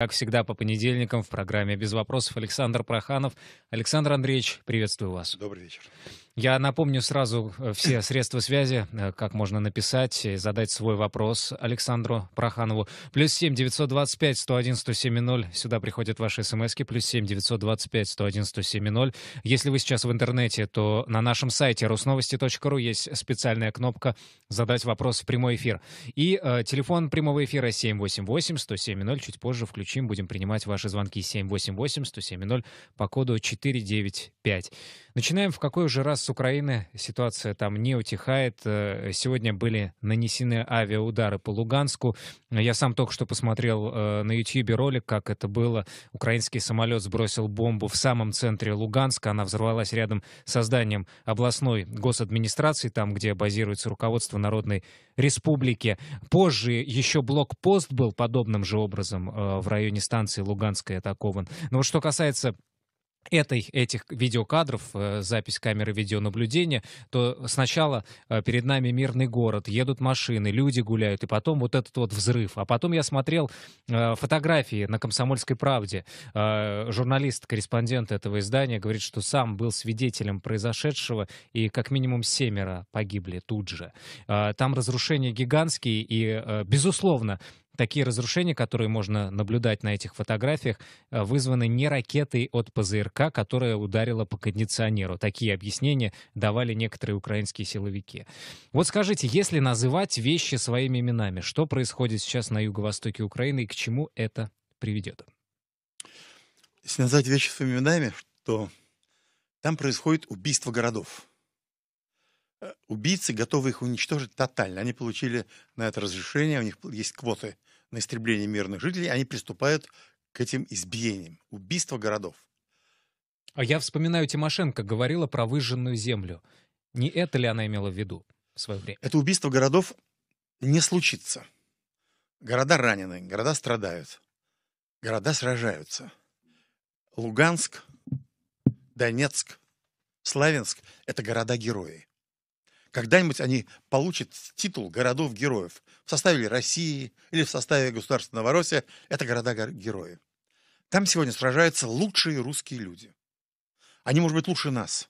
Как всегда, по понедельникам в программе «Без вопросов» Александр Проханов. Александр Андреевич, приветствую вас. Добрый вечер. Я напомню сразу э, все средства связи, э, как можно написать и задать свой вопрос Александру Проханову. Плюс семь девятьсот двадцать пять сто один сто семь ноль. Сюда приходят ваши смски. Плюс семь девятьсот двадцать пять сто один сто семь ноль. Если вы сейчас в интернете, то на нашем сайте rusnovosti.ru есть специальная кнопка «Задать вопрос в прямой эфир». И э, телефон прямого эфира 788-107-0. Чуть позже включим, будем принимать ваши звонки 788-107-0 по коду 495. Начинаем в какой уже раз с Украины. Ситуация там не утихает. Э, сегодня были нанесены авиаудары по Луганску. Я сам только что посмотрел э, на YouTube ролик, как это было. Украинский самолет сбросил бомбу в самом центре Луганска. Она взорвалась рядом со зданием областной госадминистрации, там, где базируется руководство Народной Республики. Позже еще блокпост был подобным же образом э, в районе станции Луганская атакован. Но вот что касается этой, этих видеокадров, э, запись камеры видеонаблюдения, то сначала э, перед нами мирный город, едут машины, люди гуляют, и потом вот этот вот взрыв. А потом я смотрел э, фотографии на «Комсомольской правде». Журналист, корреспондент этого издания говорит, что сам был свидетелем произошедшего, и как минимум семеро погибли тут же. Там разрушения гигантские, и, безусловно, Такие разрушения, которые можно наблюдать на этих фотографиях, э, вызваны не ракетой от ПЗРК, которая ударила по кондиционеру. Такие объяснения давали некоторые украинские силовики. Вот скажите, если называть вещи своими именами, что происходит сейчас на юго-востоке Украины и к чему это приведет? Если назвать вещи своими именами, то там происходит убийство городов. Э, убийцы готовы их уничтожить тотально. Они получили на это разрешение, у них есть квоты на истребление мирных жителей, они приступают к этим избиениям, убийство городов. А я вспоминаю, Тимошенко говорила про выжженную землю. Не это ли она имела в виду в свое время? Это убийство городов не случится. Города ранены, города страдают, города сражаются. Луганск, Донецк, Славянск — это города-герои когда-нибудь они получат титул городов-героев в составе России или в составе государства Новороссия. Это города-герои. Там сегодня сражаются лучшие русские люди. Они, может быть, лучше нас.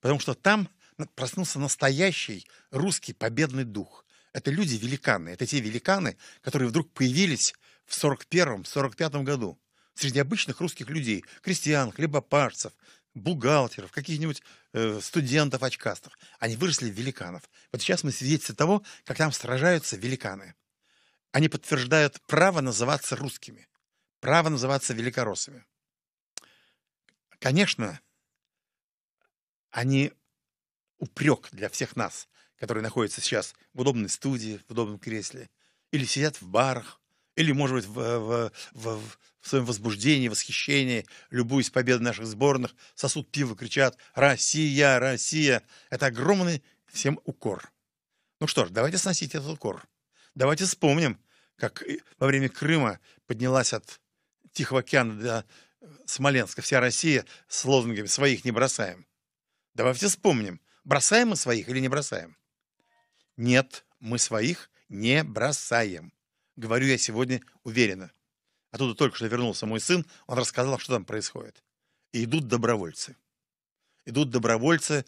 Потому что там проснулся настоящий русский победный дух. Это люди-великаны. Это те великаны, которые вдруг появились в 41-45 году среди обычных русских людей, крестьян, хлебопашцев, бухгалтеров, каких-нибудь э, студентов, очкастов. Они выросли в великанов. Вот сейчас мы свидетельцы того, как там сражаются великаны. Они подтверждают право называться русскими, право называться великороссами. Конечно, они упрек для всех нас, которые находятся сейчас в удобной студии, в удобном кресле, или сидят в барах, или, может быть, в, э, в, в, в своем возбуждении, восхищении, любуясь победой наших сборных, сосуд пива кричат «Россия! Россия!» Это огромный всем укор. Ну что ж, давайте сносить этот укор. Давайте вспомним, как во время Крыма поднялась от Тихого океана до э, Смоленска вся Россия с лозунгами «Своих не бросаем». Давайте вспомним, бросаем мы своих или не бросаем? Нет, мы своих не бросаем. Говорю я сегодня уверенно. Оттуда только что вернулся мой сын, он рассказал, что там происходит. И идут добровольцы. Идут добровольцы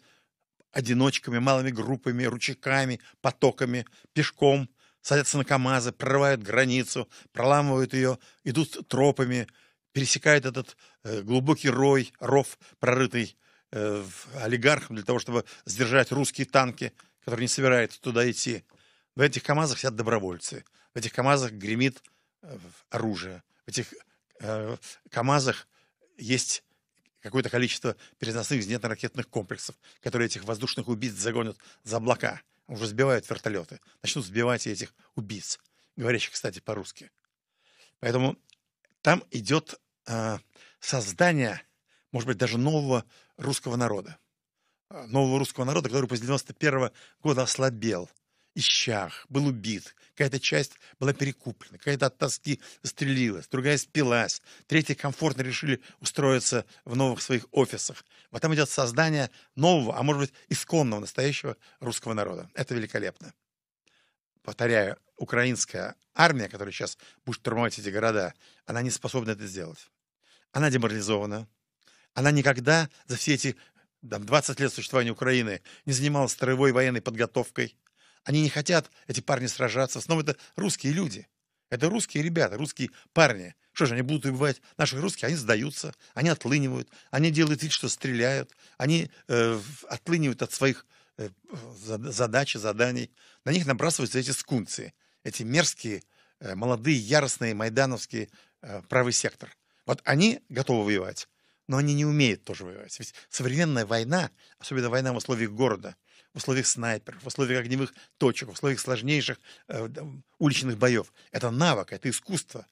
одиночками, малыми группами, ручейками, потоками, пешком, садятся на КАМАЗы, прорывают границу, проламывают ее, идут тропами, пересекают этот э, глубокий рой, ров, прорытый э, олигархом для того, чтобы сдержать русские танки, которые не собираются туда идти. В этих КАМАЗах сидят добровольцы. В этих КАМАЗах гремит э, оружие в этих э, КАМАЗах есть какое-то количество переносных зенитно-ракетных комплексов, которые этих воздушных убийц загонят за облака, уже сбивают вертолеты, начнут сбивать этих убийц, говорящих, кстати, по-русски. Поэтому там идет э, создание, может быть, даже нового русского народа. Э, нового русского народа, который после 91 года ослабел – исчах, был убит, какая-то часть была перекуплена, какая-то от тоски застрелилась, другая спилась, Третьи комфортно решили устроиться в новых своих офисах. Вот там идет создание нового, а может быть, исконного настоящего русского народа. Это великолепно. Повторяю, украинская армия, которая сейчас будет штурмовать эти города, она не способна это сделать. Она деморализована. Она никогда за все эти там, 20 лет существования Украины не занималась строевой военной подготовкой они не хотят, эти парни, сражаться. Снова это русские люди. Это русские ребята, русские парни. Что же, они будут убивать наших русских, они сдаются, они отлынивают, они делают вид, что стреляют, они э, отлынивают от своих э, задач и заданий. На них набрасываются эти скунцы, эти мерзкие, э, молодые, яростные майдановские э, правый сектор. Вот они готовы воевать, но они не умеют тоже воевать. Ведь современная война, особенно война в условиях города, в условиях снайперов, в условиях огневых точек, в условиях сложнейших э, уличных боев. Это навык, это искусство.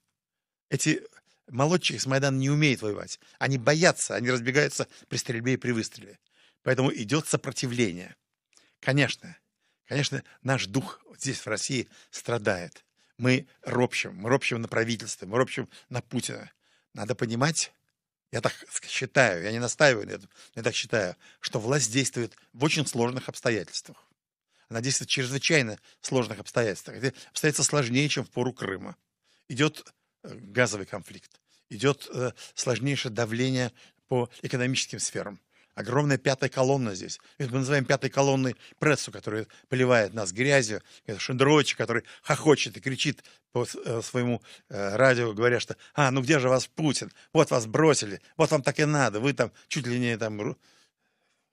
Эти молодчики с Майдана не умеют воевать. Они боятся, они разбегаются при стрельбе и при выстреле. Поэтому идет сопротивление. Конечно, конечно, наш дух здесь, в России, страдает. Мы ропщим, мы ропщим на правительство, мы ропщим на Путина. Надо понимать, я так считаю, я не настаиваю на этом, я так считаю, что власть действует в очень сложных обстоятельствах. Она действует в чрезвычайно сложных обстоятельствах. Эти обстоятельства сложнее, чем в пору Крыма. Идет э, газовый конфликт, идет э, сложнейшее давление по экономическим сферам огромная пятая колонна здесь. Это мы называем пятой колонной прессу, которая поливает нас грязью, это Шендеровича, который хохочет и кричит по э, своему э, радио, говоря, что «А, ну где же вас Путин? Вот вас бросили, вот вам так и надо, вы там чуть ли не там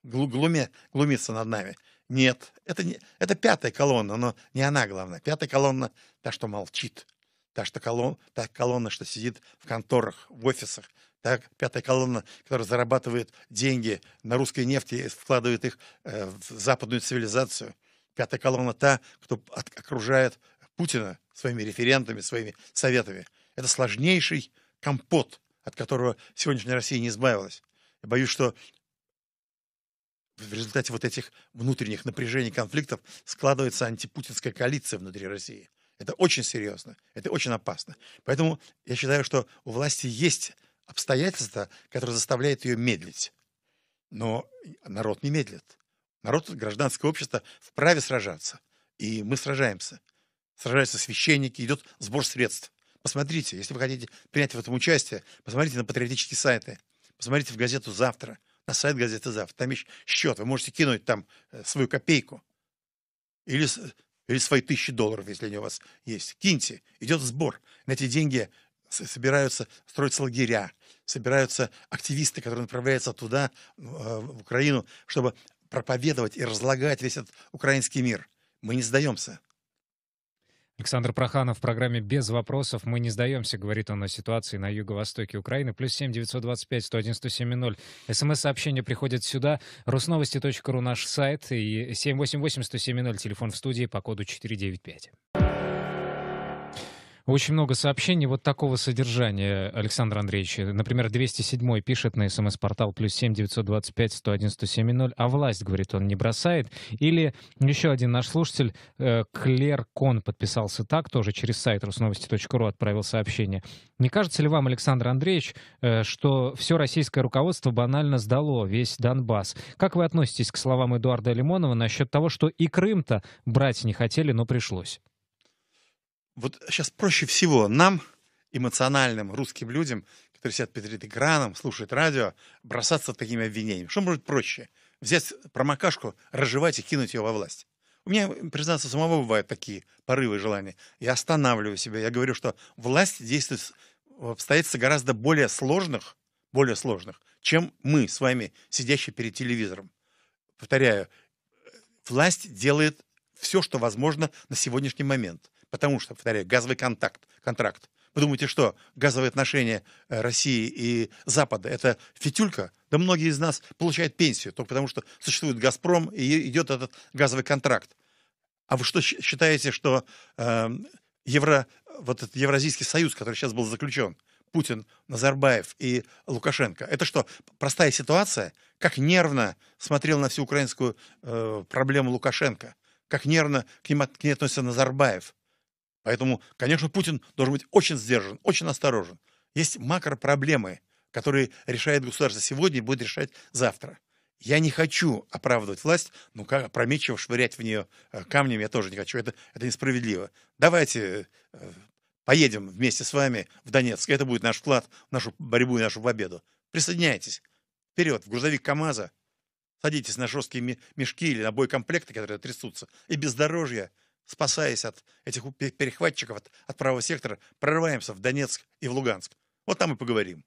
глуме, глумиться над нами». Нет, это, не, это пятая колонна, но не она главная. Пятая колонна — та, что молчит. Та, что колон, та колонна, что сидит в конторах, в офисах, так, пятая колонна, которая зарабатывает деньги на русской нефти, и вкладывает их э, в западную цивилизацию. Пятая колонна та, кто окружает Путина своими референтами, своими советами. Это сложнейший компот, от которого сегодняшняя Россия не избавилась. Я боюсь, что в результате вот этих внутренних напряжений, конфликтов складывается антипутинская коалиция внутри России. Это очень серьезно, это очень опасно. Поэтому я считаю, что у власти есть обстоятельство, которое заставляет ее медлить. Но народ не медлит. Народ, гражданское общество вправе сражаться. И мы сражаемся. Сражаются священники, идет сбор средств. Посмотрите, если вы хотите принять в этом участие, посмотрите на патриотические сайты, посмотрите в газету «Завтра», на сайт газеты «Завтра». Там есть счет, вы можете кинуть там э, свою копейку или, э, или свои тысячи долларов, если они у вас есть. Киньте, идет сбор. На эти деньги собираются, строятся лагеря, собираются активисты, которые направляются туда, э, в Украину, чтобы проповедовать и разлагать весь этот украинский мир. Мы не сдаемся. Александр Проханов в программе «Без вопросов». Мы не сдаемся, говорит он о ситуации на юго-востоке Украины. Плюс семь девятьсот двадцать пять сто один сто семь ноль. смс сообщения приходят сюда. Русновости.ру наш сайт и семь восемь восемь сто семь ноль. Телефон в студии по коду четыре девять пять. Очень много сообщений вот такого содержания, Александр Андреевич. Например, 207 пишет на смс-портал плюс 7 925 101 107 а власть, говорит, он не бросает. Или еще один наш слушатель, э, Клер Кон, подписался так, тоже через сайт русновости.ру отправил сообщение. Не кажется ли вам, Александр Андреевич, э, что все российское руководство банально сдало весь Донбасс? Как вы относитесь к словам Эдуарда Лимонова насчет того, что и Крым-то брать не хотели, но пришлось? вот сейчас проще всего нам, эмоциональным русским людям, которые сидят перед экраном, слушают радио, бросаться такими обвинениями. Что может проще? Взять промокашку, разжевать и кинуть ее во власть. У меня, признаться, самого бывают такие порывы и желания. Я останавливаю себя, я говорю, что власть действует в обстоятельствах гораздо более сложных, более сложных, чем мы с вами, сидящие перед телевизором. Повторяю, э, власть делает все, что возможно на сегодняшний момент потому что, повторяю, газовый контакт, контракт. Вы думаете, что газовые отношения э, России и Запада – это фитюлька? Да многие из нас получают пенсию только потому, что существует «Газпром» и идет этот газовый контракт. А вы что считаете, что э, евро, вот этот Евразийский союз, который сейчас был заключен, Путин, Назарбаев и Лукашенко. Это что, простая ситуация? Как нервно смотрел на всю украинскую э, проблему Лукашенко? Как нервно к, ним, к ней относится Назарбаев? Поэтому, конечно, Путин должен быть очень сдержан, очень осторожен. Есть макропроблемы, которые решает государство сегодня и будет решать завтра. Я не хочу оправдывать власть, ну как опрометчиво швырять в нее э, камнями я тоже не хочу. Это, это несправедливо. Давайте э, поедем вместе с вами в Донецк. Это будет наш вклад в нашу борьбу и нашу победу. Присоединяйтесь. Вперед, в грузовик КАМАЗа. Садитесь на жесткие мешки или на бойкомплекты, которые трясутся. И бездорожье – спасаясь от этих перехватчиков от, от правого сектора, прорываемся в Донецк и в Луганск. Вот там и поговорим.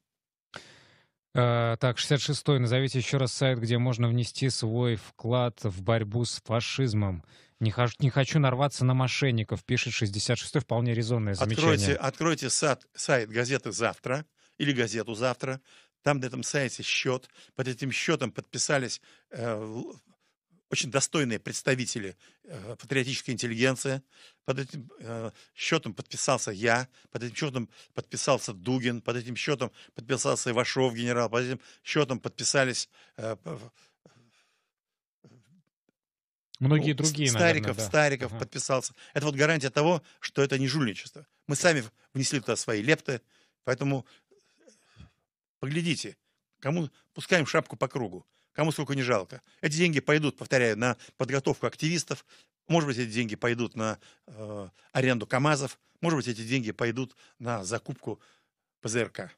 А, так, 66-й. Назовите еще раз сайт, где можно внести свой вклад в борьбу с фашизмом. Не хочу, не хочу нарваться на мошенников, пишет 66-й. Вполне резонное замечание. Откройте, откройте сайт, сайт газеты «Завтра» или газету «Завтра». Там на этом сайте счет. Под этим счетом подписались э, очень достойные представители э, патриотической интеллигенции. Под этим э, счетом подписался я, под этим счетом подписался Дугин, под этим счетом подписался Ивашов генерал, под этим счетом подписались... Э, э Многие ну, другие, Стариков, наверное, да. Стариков ага. подписался. Это вот гарантия того, что это не жульничество. Мы сами внесли туда свои лепты, поэтому э, поглядите, кому пускаем шапку по кругу кому сколько не жалко. Эти деньги пойдут, повторяю, на подготовку активистов, может быть, эти деньги пойдут на э, аренду КАМАЗов, может быть, эти деньги пойдут на закупку ПЗРК.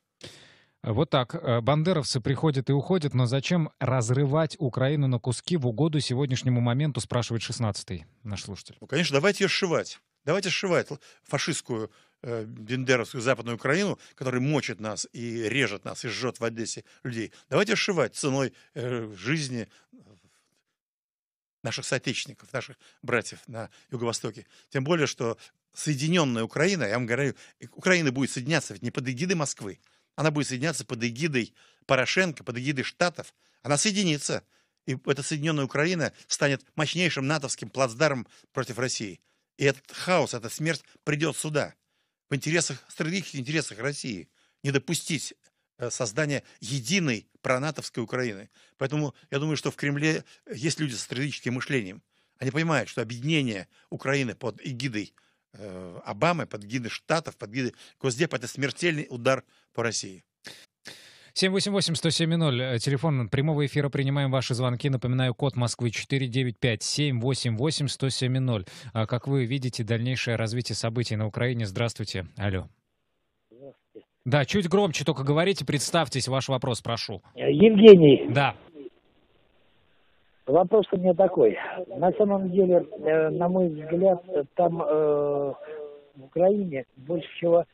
А вот так. Э, бандеровцы приходят и уходят, но зачем разрывать Украину на куски в угоду сегодняшнему моменту, спрашивает 16-й наш слушатель. Ну, конечно, давайте ее сшивать. Давайте сшивать фашистскую Э, бендеровскую Западную Украину, который мочит нас и режет нас и жжет в Одессе людей, давайте сшивать ценой э, жизни наших соотечественников, наших братьев на Юго-Востоке. Тем более, что соединенная Украина, я вам говорю, Украина будет соединяться ведь не под эгидой Москвы, она будет соединяться под эгидой Порошенко, под эгидой Штатов. Она соединится, и эта соединенная Украина станет мощнейшим натовским плацдарм против России. И этот хаос, эта смерть придет сюда в интересах, стратегических интересах России не допустить э, создания единой пронатовской Украины. Поэтому я думаю, что в Кремле э, есть люди с стратегическим мышлением. Они понимают, что объединение Украины под эгидой э, Обамы, под эгидой Штатов, под эгидой Госдепа – это смертельный удар по России. 788-107-0, э, телефон прямого эфира, принимаем ваши звонки. Напоминаю, код Москвы 495-788-107-0. А как вы видите дальнейшее развитие событий на Украине? Здравствуйте. Алло. Здравствуйте. Да, чуть громче только говорите, представьтесь, ваш вопрос прошу. Э, Евгений. Да. Вопрос у меня такой. На самом деле, э, на мой взгляд, там э, в Украине больше всего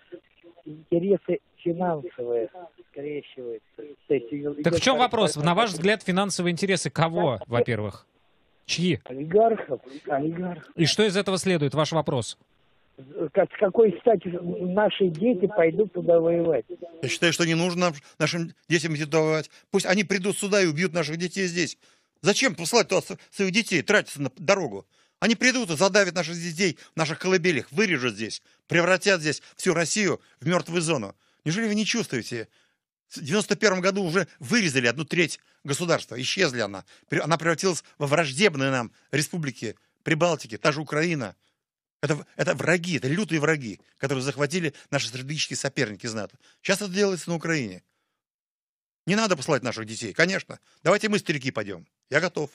интересы финансовые скрещивается. То есть, так в чем вопрос? На ваш взгляд, финансовые интересы кого, во-первых? Чьи? Олигархов. Олигархов. И что из этого следует, ваш вопрос? с какой стати наши дети пойдут туда воевать? Я считаю, что не нужно нашим детям идти туда воевать. Пусть они придут сюда и убьют наших детей здесь. Зачем посылать туда своих детей, тратиться на дорогу? Они придут и задавят наших детей в наших колыбелях, вырежут здесь, превратят здесь всю Россию в мертвую зону. Неужели вы не чувствуете в 91 году уже вырезали одну треть государства, исчезли она. Она превратилась во враждебные нам республики Прибалтики, та же Украина. Это, это враги, это лютые враги, которые захватили наши стратегические соперники из НАТО. Сейчас это делается на Украине. Не надо посылать наших детей, конечно. Давайте мы, старики, пойдем. Я готов.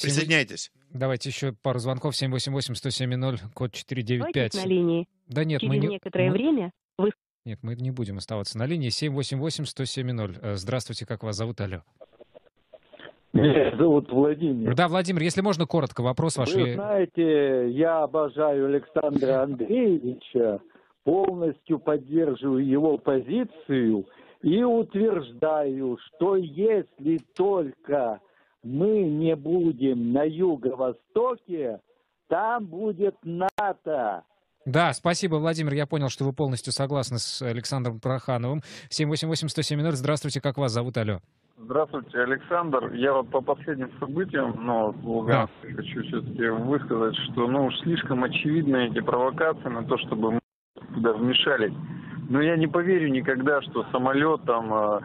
Присоединяйтесь. Давайте еще пару звонков. 788-107-0, код 495. на линии. Да нет, Через мы не... некоторое мы... время нет, мы не будем оставаться на линии. 788-107-0. Э, здравствуйте, как вас зовут? Алло. Меня зовут Владимир. Да, Владимир, если можно, коротко, вопрос ваш. Вы знаете, я обожаю Александра Андреевича, полностью поддерживаю его позицию и утверждаю, что если только мы не будем на юго-востоке, там будет НАТО. Да, спасибо, Владимир. Я понял, что вы полностью согласны с Александром Прохановым. 788-107, здравствуйте, как вас зовут? Алло. Здравствуйте, Александр. Я вот по последним событиям, но в Луганске да. хочу все-таки высказать, что, ну, уж слишком очевидны эти провокации на то, чтобы мы туда вмешались. Но я не поверю никогда, что самолет там а,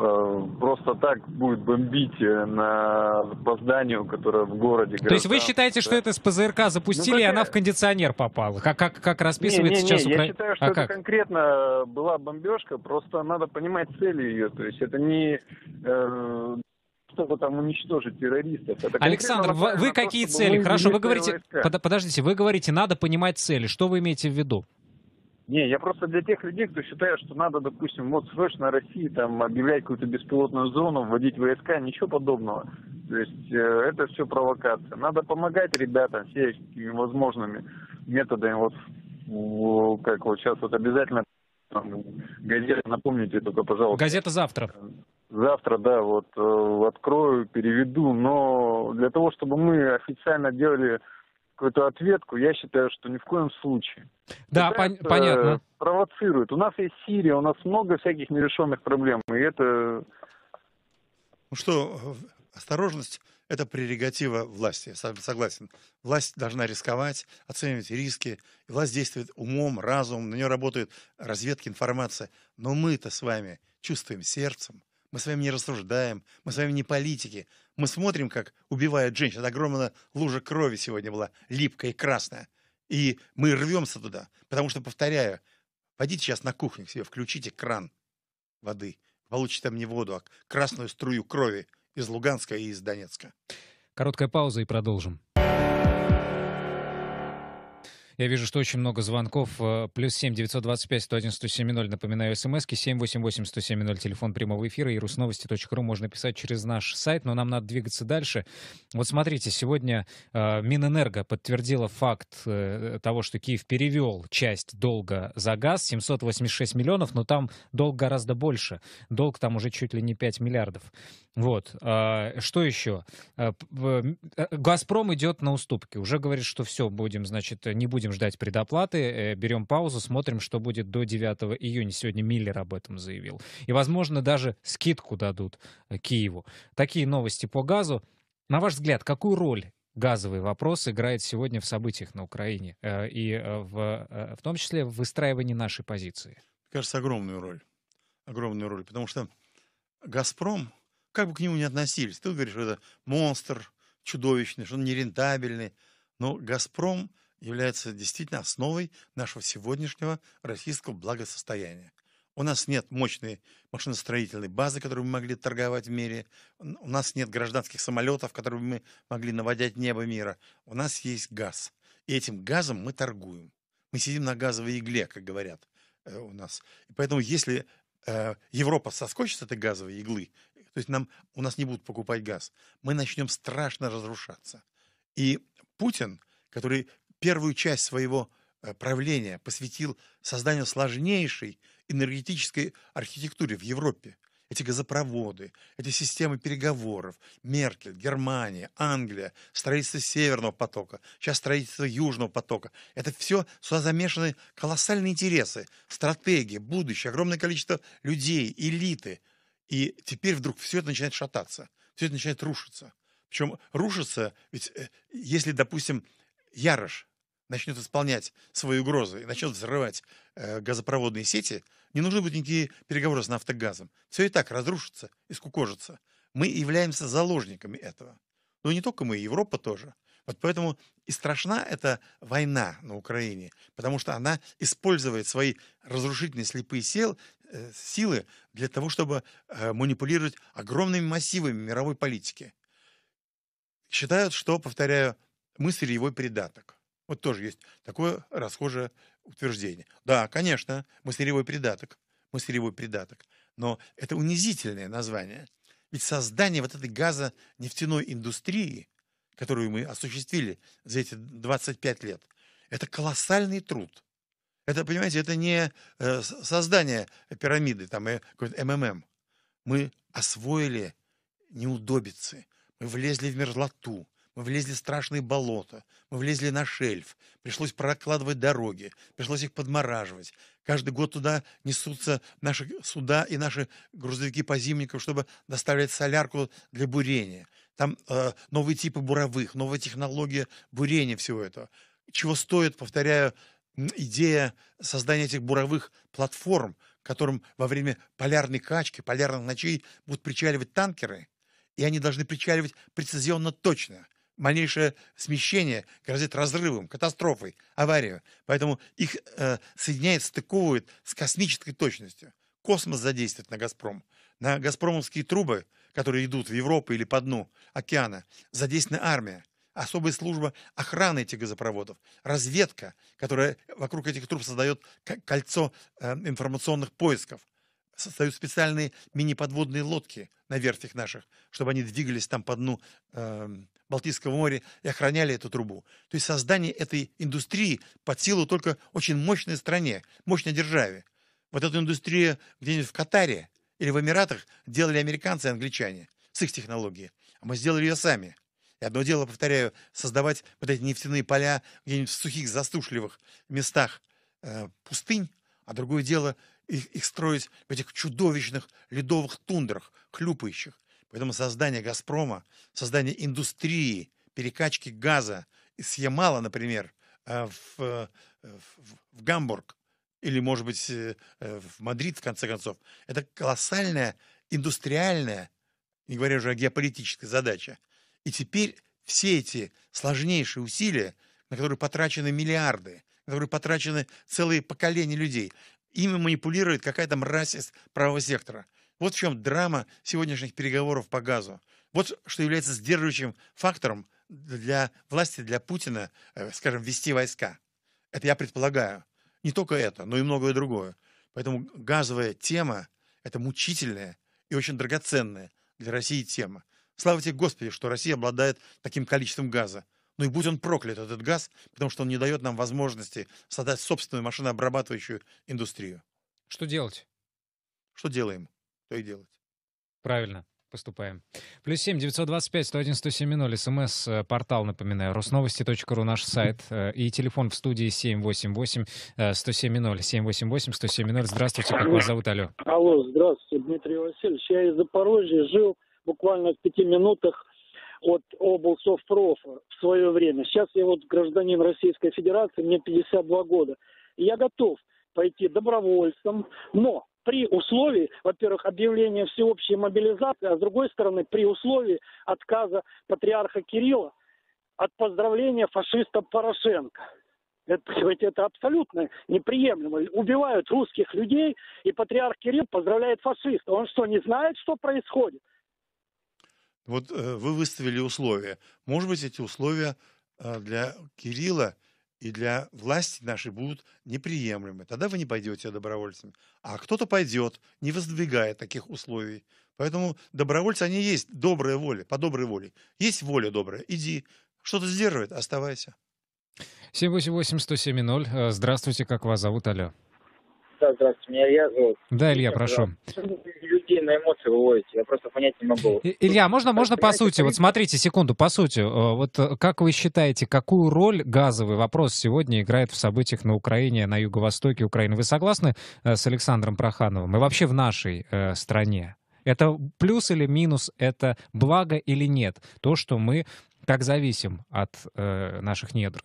Э, просто так будет бомбить э, на, по зданию, которое в городе. То есть вы считаете, что это с ПЗРК запустили, ну, и она в кондиционер попала? Как, как, как расписывается не, не, сейчас не, Украина? Я считаю, а что а это как? конкретно была бомбежка, просто надо понимать цель ее. То есть это не э, чтобы там уничтожить террористов. Это Александр, вы, какие то, цели? Хорошо, вы говорите, под, подождите, вы говорите, надо понимать цели. Что вы имеете в виду? Не, я просто для тех людей, кто считает, что надо, допустим, вот срочно России там объявлять какую-то беспилотную зону, вводить войска, ничего подобного. То есть э, это все провокация. Надо помогать ребятам всеми возможными методами. Вот как вот сейчас вот обязательно там, газета, напомните только, пожалуйста. Газета завтра. Завтра, да, вот э, открою, переведу. Но для того, чтобы мы официально делали какую-то ответку, я считаю, что ни в коем случае. Да, пон- понятно. Провоцирует. У нас есть Сирия, у нас много всяких нерешенных проблем, и это... Ну что, осторожность – это прерогатива власти, я согласен. Власть должна рисковать, оценивать риски. власть действует умом, разумом, на нее работают разведки, информация. Но мы-то с вами чувствуем сердцем, мы с вами не рассуждаем, мы с вами не политики, мы смотрим, как убивают женщин. Огромная лужа крови сегодня была, липкая и красная. И мы рвемся туда, потому что, повторяю, пойдите сейчас на кухню к себе, включите кран воды, получите там не воду, а красную струю крови из Луганска и из Донецка. Короткая пауза и продолжим. Я вижу, что очень много звонков. Э, плюс 7 925 101 107 0. Напоминаю, смски 788 107 0. Телефон прямого эфира. И русновости.ру можно писать через наш сайт. Но нам надо двигаться дальше. Вот смотрите, сегодня э, Минэнерго подтвердила факт э, того, что Киев перевел часть долга за газ. 786 миллионов, но там долг гораздо больше. Долг там уже чуть ли не 5 миллиардов. Вот. А, что еще? А, э, «Газпром» идет на уступки. Уже говорит, что все, будем, значит, не будем ждать предоплаты, э, берем паузу, смотрим, что будет до 9 июня. Сегодня Миллер об этом заявил. И, возможно, даже скидку дадут э, Киеву. Такие новости по газу. На ваш взгляд, какую роль газовый вопрос играет сегодня в событиях на Украине и в, в том числе в выстраивании нашей позиции? Мне кажется, огромную роль. Огромную роль, потому что «Газпром» как бы к нему ни относились, ты говоришь, что это монстр чудовищный, что он нерентабельный, но «Газпром» является действительно основой нашего сегодняшнего российского благосостояния. У нас нет мощной машиностроительной базы, которую мы могли торговать в мире. У нас нет гражданских самолетов, которые мы могли наводять небо мира. У нас есть газ. И этим газом мы торгуем. Мы сидим на газовой игле, как говорят э, у нас. И поэтому если э, Европа соскочит с этой газовой иглы, то есть нам, у нас не будут покупать газ. Мы начнем страшно разрушаться. И Путин, который первую часть своего э, правления посвятил созданию сложнейшей энергетической архитектуры в Европе. Эти газопроводы, эти системы переговоров, Меркель, Германия, Англия, строительство Северного потока, сейчас строительство Южного потока. Это все, сюда замешаны колоссальные интересы, стратегии, будущее, огромное количество людей, элиты – и теперь вдруг все это начинает шататься, все это начинает рушиться. Причем рушится, ведь э, если, допустим, Ярош начнет исполнять свои угрозы и начнет взрывать э, газопроводные сети, не нужны будут никакие переговоры с нафтогазом. Все и так разрушится и скукожится. Мы являемся заложниками этого. Но не только мы, Европа тоже. Вот поэтому и страшна эта война на Украине, потому что она использует свои разрушительные слепые сил, э, силы для того, чтобы э, манипулировать огромными массивами мировой политики. Считают, что, повторяю, мысль его передаток. Вот тоже есть такое расхожее утверждение. Да, конечно, мастеревой придаток, мастеревой придаток. Но это унизительное название. Ведь создание вот этой газонефтяной индустрии – которую мы осуществили за эти 25 лет, это колоссальный труд. Это, понимаете, это не э, создание пирамиды, там э, какой-то МММ. Мы освоили неудобицы, мы влезли в мерзлоту, мы влезли в страшные болота, мы влезли на шельф, пришлось прокладывать дороги, пришлось их подмораживать. Каждый год туда несутся наши суда и наши грузовики по зимникам, чтобы доставлять солярку для бурения там э, новые типы буровых, новая технология бурения всего этого. Чего стоит, повторяю, идея создания этих буровых платформ, которым во время полярной качки, полярных ночей будут причаливать танкеры, и они должны причаливать прецизионно точно. Малейшее смещение грозит разрывом, катастрофой, аварией. Поэтому их э, соединяет, стыковывает с космической точностью. Космос задействует на «Газпром». На «Газпромовские трубы» которые идут в Европу или по дну океана, задействована армия, особая служба охраны этих газопроводов, разведка, которая вокруг этих труб создает кольцо эм, информационных поисков, создают специальные мини-подводные лодки на верфях наших, чтобы они двигались там по дну эм, Балтийского моря и охраняли эту трубу. То есть создание этой индустрии под силу только очень мощной стране, мощной державе. Вот эта индустрия где-нибудь в Катаре или в Эмиратах делали американцы и англичане с их технологией. А мы сделали ее сами. И одно дело, повторяю, создавать вот эти нефтяные поля где-нибудь в сухих, застушливых местах э, пустынь, а другое дело их, их строить в этих чудовищных ледовых тундрах, хлюпающих. Поэтому создание «Газпрома», создание индустрии, перекачки газа с Ямала, например, э, в, э, в, в Гамбург, или, может быть, э, э, в Мадрид, в конце концов. Это колоссальная индустриальная, не говоря уже о геополитической задаче. И теперь все эти сложнейшие усилия, на которые потрачены миллиарды, на которые потрачены целые поколения людей, ими манипулирует какая-то мразь из правого сектора. Вот в чем драма сегодняшних переговоров по газу. Вот что является сдерживающим фактором для власти, для Путина, э, скажем, вести войска. Это я предполагаю не только это, но и многое другое. Поэтому газовая тема – это мучительная и очень драгоценная для России тема. Слава тебе, Господи, что Россия обладает таким количеством газа. Ну и будь он проклят, этот газ, потому что он не дает нам возможности создать собственную машинообрабатывающую индустрию. Что делать? Что делаем, то и делать. Правильно поступаем. Плюс семь девятьсот двадцать пять сто один сто семь ноль. СМС э, портал, напоминаю, росновости.ру наш сайт э, и телефон в студии семь восемь восемь э, сто семь ноль семь восемь восемь сто семь ноль. Здравствуйте, как вас зовут? Алло. Алло, здравствуйте, Дмитрий Васильевич. Я из Запорожья жил буквально в пяти минутах от облсовпрофа в свое время. Сейчас я вот гражданин Российской Федерации, мне 52 года. я готов пойти добровольцем, но при условии, во-первых, объявления всеобщей мобилизации, а с другой стороны, при условии отказа патриарха Кирилла от поздравления фашиста Порошенко. Это, это абсолютно неприемлемо. Убивают русских людей, и патриарх Кирилл поздравляет фашиста. Он что, не знает, что происходит? Вот э, вы выставили условия. Может быть, эти условия э, для Кирилла – и для власти нашей будут неприемлемы. Тогда вы не пойдете добровольцами. А кто-то пойдет, не воздвигая таких условий. Поэтому добровольцы, они есть добрая воля, по доброй воле. Есть воля добрая, иди. Что-то сдерживает, оставайся. 788-107-0. Э, здравствуйте, как вас зовут? Алло. Да, здравствуйте, меня Илья зовут. Да, Илья, прошу. Людей на эмоции выводите, я просто понять не могу. Илья, можно, можно по сути, вот смотрите, секунду, по сути, э, вот э, как вы считаете, какую роль газовый вопрос сегодня играет в событиях на Украине, на юго-востоке Украины? Вы согласны э, с Александром Прохановым и вообще в нашей э, стране? Это плюс или минус, это благо или нет, то, что мы так зависим от э, наших недр?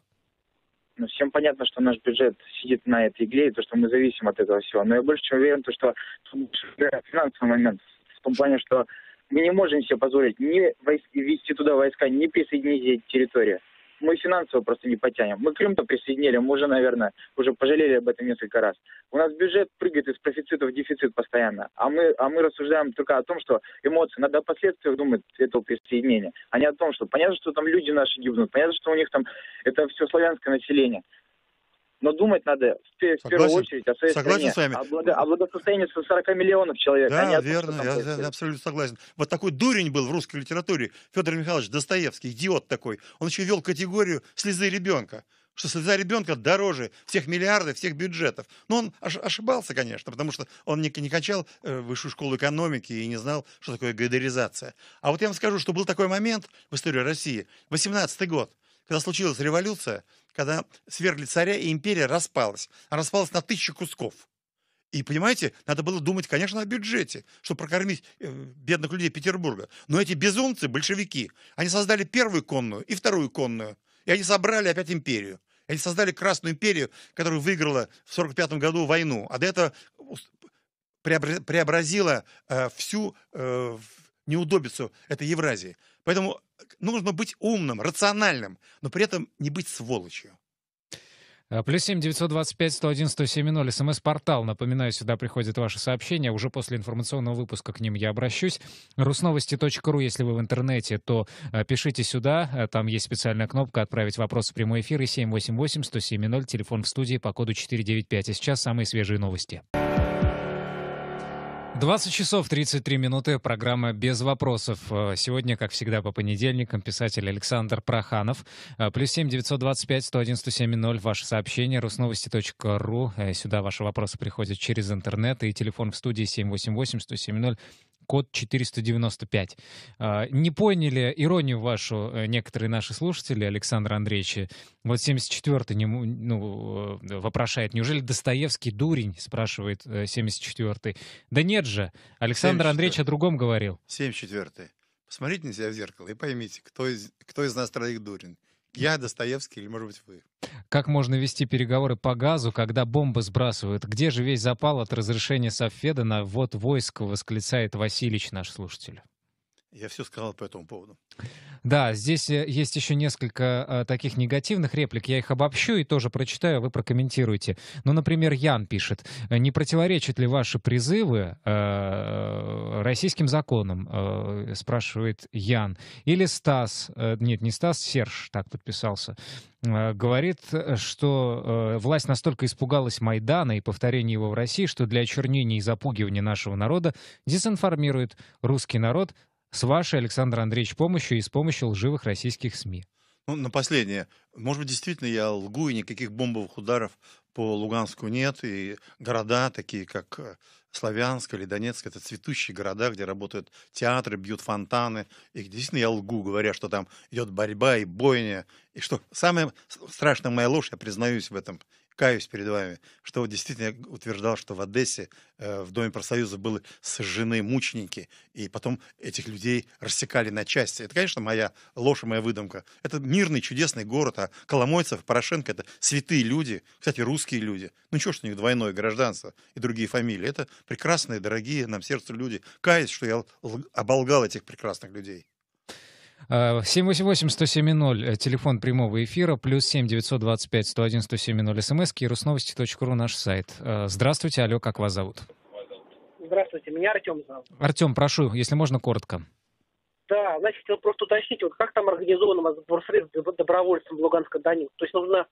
Ну всем понятно, что наш бюджет сидит на этой игле, и то, что мы зависим от этого всего. Но я больше чем уверен, то, что финансовый момент. В том плане, что мы не можем себе позволить ни вести туда войска, ни присоединить территорию мы финансово просто не потянем. Мы Крым-то присоединили, мы уже, наверное, уже пожалели об этом несколько раз. У нас бюджет прыгает из профицита в дефицит постоянно, а мы, а мы рассуждаем только о том, что эмоции, надо о последствиях думать этого присоединения, а не о том, что понятно, что там люди наши гибнут, понятно, что у них там это все славянское население, но думать надо в, Согласен. первую очередь о своей Согласен стране, с вами. о, благосостоянии 40 миллионов человек. А да, а верно, я, я абсолютно согласен. Вот такой дурень был в русской литературе Федор Михайлович Достоевский, идиот такой. Он еще вел категорию «слезы ребенка» что слеза ребенка дороже всех миллиардов, всех бюджетов. Но он ошибался, конечно, потому что он не, не качал э, высшую школу экономики и не знал, что такое гайдеризация. А вот я вам скажу, что был такой момент в истории России, 18-й год, когда случилась революция, когда свергли царя, и империя распалась. Она распалась на тысячи кусков. И, понимаете, надо было думать, конечно, о бюджете, чтобы прокормить э, бедных людей Петербурга. Но эти безумцы, большевики, они создали первую конную и вторую конную. И они собрали опять империю. Они создали Красную империю, которая выиграла в 1945 году войну. А до этого преобразила э, всю э, неудобицу этой Евразии. Поэтому э, нужно быть умным, рациональным, но при этом не быть сволочью. Э, плюс семь девятьсот двадцать пять сто один сто семь ноль. СМС-портал. Напоминаю, сюда приходят ваши сообщения. Уже после информационного выпуска к ним я обращусь. Русновости.ру, если вы в интернете, то э, пишите сюда. Там есть специальная кнопка «Отправить вопрос в прямой эфир» и семь восемь восемь сто семь ноль телефон в студии по коду четыре 495. А сейчас самые свежие Новости. 20 часов 33 минуты, программа «Без вопросов». Э, сегодня, как всегда, по понедельникам писатель Александр Проханов. Э, плюс 7 925 101 107 Ваше сообщение русновости.ру. Сюда ваши вопросы приходят через интернет. И телефон в студии 788 107 код 495. А, не поняли иронию вашу э, некоторые наши слушатели, Александр Андреевич. Э, вот 74-й ну, э, вопрошает, неужели Достоевский дурень, спрашивает 74-й. Да нет же, Александр Андреевич о другом говорил. 74-й. Посмотрите на себя в зеркало и поймите, кто из, кто из нас троих дурень. Я Достоевский или, может быть, вы? Как можно вести переговоры по газу, когда бомбы сбрасывают? Где же весь запал от разрешения Софеда на ввод войск, восклицает Васильевич, наш слушатель? Я все сказал по этому поводу. Да, здесь э, есть еще несколько э, таких негативных реплик. Я их обобщу и тоже прочитаю, а вы прокомментируете. Ну, например, Ян пишет, «Э, не противоречат ли ваши призывы российским законам, спрашивает Ян. Или Стас, нет, не Стас, Серж так подписался, говорит, что власть настолько испугалась Майдана и повторения его в России, что для очернения и запугивания нашего народа дезинформирует русский народ с вашей, Александр Андреевич, помощью и с помощью лживых российских СМИ? Ну, на последнее. Может быть, действительно я лгу, и никаких бомбовых ударов по Луганску нет, и города такие, как э, Славянск или Донецк, это цветущие города, где работают театры, бьют фонтаны, и действительно я лгу, говоря, что там идет борьба и бойня, и что самое страшное моя ложь, я признаюсь в этом, каюсь перед вами, что действительно утверждал, что в Одессе э, в Доме профсоюза были сожжены мученики, и потом этих людей рассекали на части. Это, конечно, моя ложь и моя выдумка. Это мирный, чудесный город, а Коломойцев, Порошенко — это святые люди, кстати, русские люди. Ну чего, что у них двойное гражданство и другие фамилии. Это прекрасные, дорогие нам сердцу люди. Каюсь, что я оболгал этих прекрасных людей. 788-107-0, э, э, телефон прямого эфира, плюс 7 925 101 107 0 смс, кирусновости.ру, наш сайт. Э, здравствуйте, алло, как вас зовут? Здравствуйте, меня Артем зовут. Артем, прошу, если можно, коротко. Да, значит, хотел просто уточнить, вот как там организован у вас средств добровольцем в Луганском Донецке? То есть нужно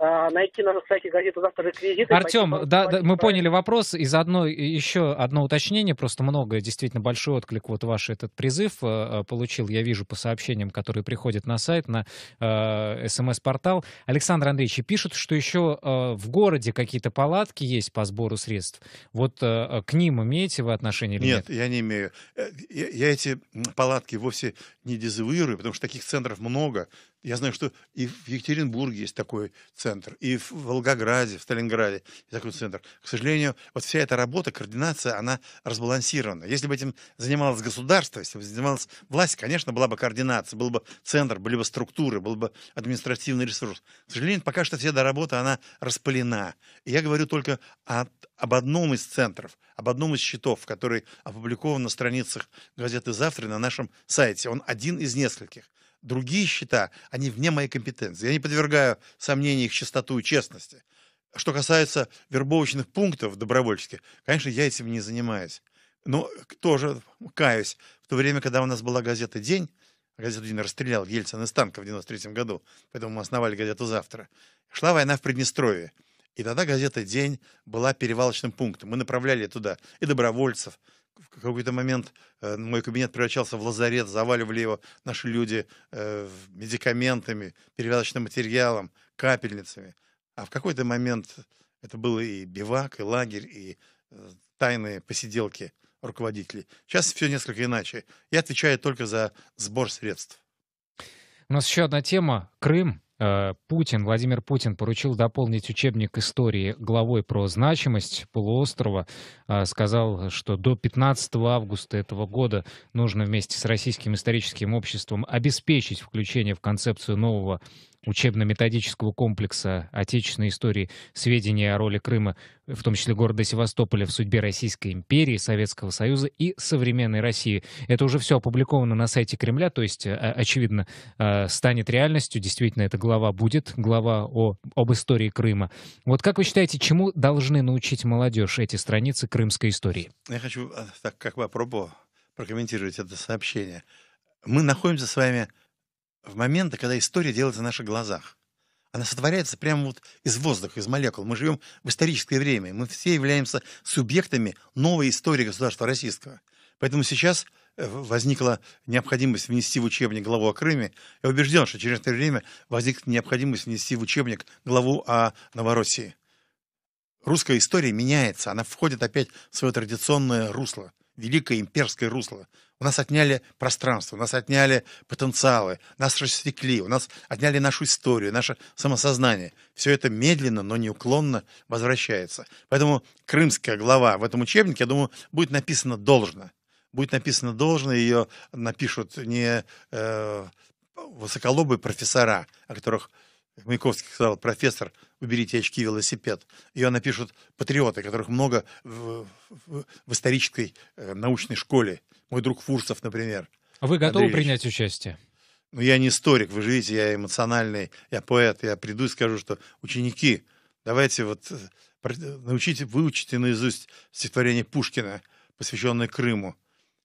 а, найти на сайте газеты «Завтра реквизиты». Артем, пойти, да, да, мы поняли вопрос. и заодно еще одно уточнение, просто многое действительно большой отклик вот ваш этот призыв э, э, получил, я вижу по сообщениям, которые приходят на сайт, на э, СМС-портал. Александр Андреевич пишет, что еще э, в городе какие-то палатки есть по сбору средств. Вот э, к ним имеете вы отношение или нет? Нет, я не имею. Я, я эти палатки вовсе не дезавуирую, потому что таких центров много я знаю, что и в Екатеринбурге есть такой центр, и в Волгограде, в Сталинграде есть такой центр. К сожалению, вот вся эта работа, координация, она разбалансирована. Если бы этим занималось государство, если бы занималась власть, конечно, была бы координация, был бы центр, были бы структуры, был бы административный ресурс. К сожалению, пока что вся эта работа, она распылена. И я говорю только о, об одном из центров, об одном из счетов, который опубликован на страницах газеты «Завтра» на нашем сайте. Он один из нескольких другие счета, они вне моей компетенции. Я не подвергаю сомнению их чистоту и честности. Что касается вербовочных пунктов добровольческих, конечно, я этим не занимаюсь. Но тоже каюсь. В то время, когда у нас была газета «День», газету «День» расстрелял Ельцин из танка в 93 году, поэтому мы основали газету «Завтра», шла война в Приднестровье. И тогда газета «День» была перевалочным пунктом. Мы направляли туда и добровольцев, в какой-то момент э, мой кабинет превращался в лазарет, заваливали его наши люди э, медикаментами, перевязочным материалом, капельницами. А в какой-то момент это было и бивак, и лагерь, и э, тайные посиделки руководителей. Сейчас все несколько иначе. Я отвечаю только за сбор средств. У нас еще одна тема — Крым. Э, Путин, Владимир Путин поручил дополнить учебник истории главой про значимость полуострова. Э, сказал, что до 15 августа этого года нужно вместе с Российским историческим обществом обеспечить включение в концепцию нового учебно-методического комплекса отечественной истории сведения о роли Крыма, в том числе города Севастополя, в судьбе Российской империи, Советского Союза и современной России. Это уже все опубликовано на сайте Кремля, то есть, э, очевидно, э, станет реальностью. Действительно, эта глава будет, глава о, об истории Крыма. Вот как вы считаете, чему должны научить молодежь эти страницы крымской истории? Я хочу, э, так как попробую прокомментировать это сообщение. Мы находимся с вами в моменты, когда история делается в наших глазах. Она сотворяется прямо вот из воздуха, из молекул. Мы живем в историческое время. Мы все являемся субъектами новой истории государства российского. Поэтому сейчас э, возникла необходимость внести в учебник главу о Крыме. Я убежден, что через некоторое время возникнет необходимость внести в учебник главу о Новороссии. Русская история меняется, она входит опять в свое традиционное русло великое имперское русло. У нас отняли пространство, у нас отняли потенциалы, нас рассекли, у нас отняли нашу историю, наше самосознание. Все это медленно, но неуклонно возвращается. Поэтому крымская глава в этом учебнике, я думаю, будет написана должно. Будет написана должно, ее напишут не э, высоколобые профессора, о которых Маяковский сказал профессор уберите очки велосипед. Ее напишут патриоты, которых много в, в, в исторической э, научной школе. Мой друг Фурсов, например. А вы готовы Андреевич. принять участие? Ну, я не историк, вы же видите, я эмоциональный, я поэт. Я приду и скажу, что ученики, давайте вот э, научите, выучите наизусть стихотворение Пушкина, посвященное Крыму.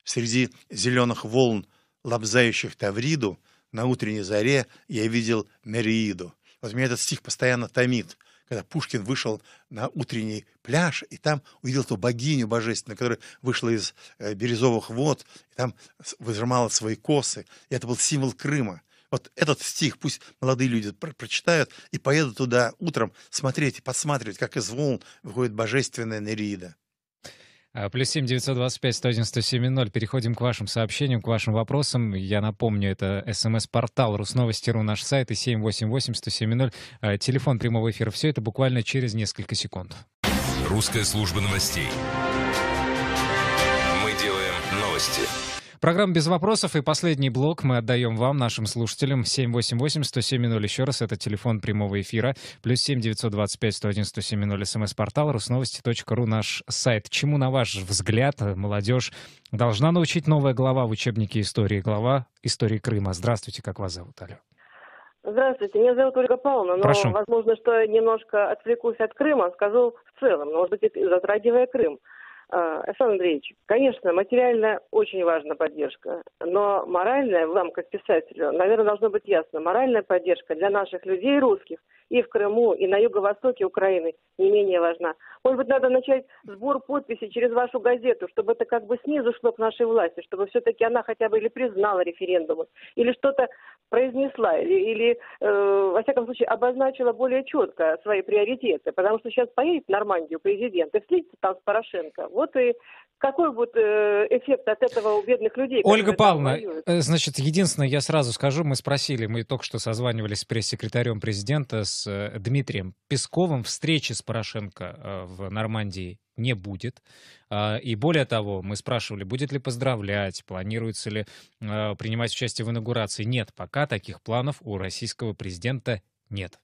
Среди зеленых волн, лобзающих Тавриду, на утренней заре я видел Мерииду. Вот меня этот стих постоянно томит, когда Пушкин вышел на утренний пляж, и там увидел ту богиню божественную, которая вышла из э, бирюзовых вод, и там выжимала свои косы. И это был символ Крыма. Вот этот стих пусть молодые люди про прочитают и поедут туда утром смотреть, подсматривать, как из волн выходит божественная Нерида. А, плюс семь девятьсот двадцать пять сто один сто семь ноль. Переходим к вашим сообщениям, к вашим вопросам. Я напомню, это СМС-портал Русновости.ру, наш сайт и семь восемь восемь сто семь ноль. А, телефон прямого эфира. Все это буквально через несколько секунд. Русская служба новостей. Мы делаем новости. Программа «Без вопросов» и последний блок мы отдаем вам, нашим слушателям. 788-107-0, еще раз, это телефон прямого эфира. Плюс 7-925-101-107-0, смс портал русновости.ру, наш сайт. Чему, на ваш взгляд, молодежь должна научить новая глава в учебнике истории, глава истории Крыма? Здравствуйте, как вас зовут, Алло? Здравствуйте, меня зовут Ольга Павловна, но, Прошу. возможно, что я немножко отвлекусь от Крыма, скажу в целом, может быть, затрагивая Крым. А, Александр Андреевич, конечно, материальная очень важна поддержка, но моральная, вам как писателю, наверное, должно быть ясно, моральная поддержка для наших людей русских – и в Крыму, и на юго-востоке Украины не менее важна. Может быть, надо начать сбор подписей через вашу газету, чтобы это как бы снизу шло к нашей власти, чтобы все-таки она хотя бы или признала референдум, или что-то произнесла, или, или э, во всяком случае, обозначила более четко свои приоритеты, потому что сейчас поедет в Нормандию президент и встретится там с Порошенко. Вот и какой будет э, эффект от этого у бедных людей? Ольга Павловна, э, значит, единственное, я сразу скажу, мы спросили, мы только что созванивались с пресс-секретарем президента, с Э, Дмитрием Песковым встречи с Порошенко э, в Нормандии не будет. А, и более того, мы спрашивали, будет ли поздравлять, планируется ли э, принимать участие в инаугурации. Нет, пока таких планов у российского президента нет.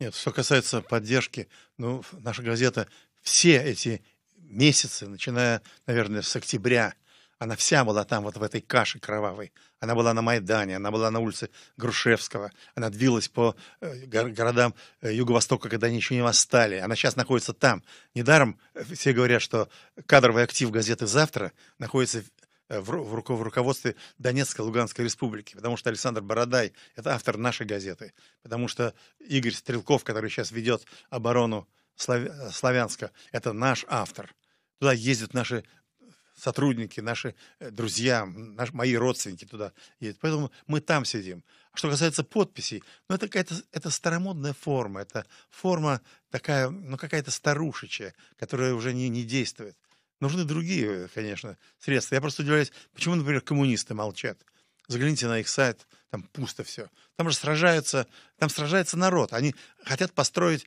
Нет, что касается поддержки, ну, наша газета все эти месяцы, начиная, наверное, с октября она вся была там, вот в этой каше кровавой. Она была на Майдане, она была на улице Грушевского, она двилась по э, го городам э, Юго-Востока, когда они еще не восстали. Она сейчас находится там. Недаром э, все говорят, что кадровый актив газеты «Завтра» находится в, руко в руководстве Донецкой Луганской Республики, потому что Александр Бородай – это автор нашей газеты, потому что Игорь Стрелков, который сейчас ведет оборону Славянска, это наш автор. Туда ездят наши сотрудники, наши э, друзья, наши, мои родственники туда едут. Поэтому мы там сидим. А что касается подписей, ну это какая-то это старомодная форма, это форма такая, ну какая-то старушечья, которая уже не, не действует. Нужны другие, конечно, средства. Я просто удивляюсь, почему, например, коммунисты молчат. Загляните на их сайт, там пусто все. Там же сражаются, там сражается народ. Они хотят построить